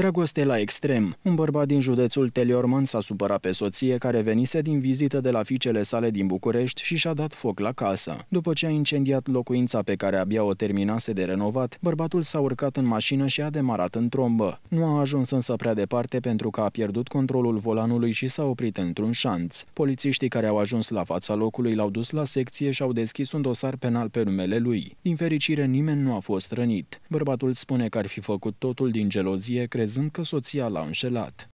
Dragoste la extrem. Un bărbat din județul Teleorman s-a supărat pe soție care venise din vizită de la fiicele sale din București și și-a dat foc la casă. După ce a incendiat locuința pe care abia o terminase de renovat, bărbatul s-a urcat în mașină și a demarat în trombă. Nu a ajuns însă prea departe pentru că a pierdut controlul volanului și s-a oprit într-un șanț. Polițiștii care au ajuns la fața locului l-au dus la secție și au deschis un dosar penal pe numele lui. Din fericire, nimeni nu a fost rănit. Bărbatul spune că ar fi făcut totul din gelozie, crezând crezând că soția l-a înșelat.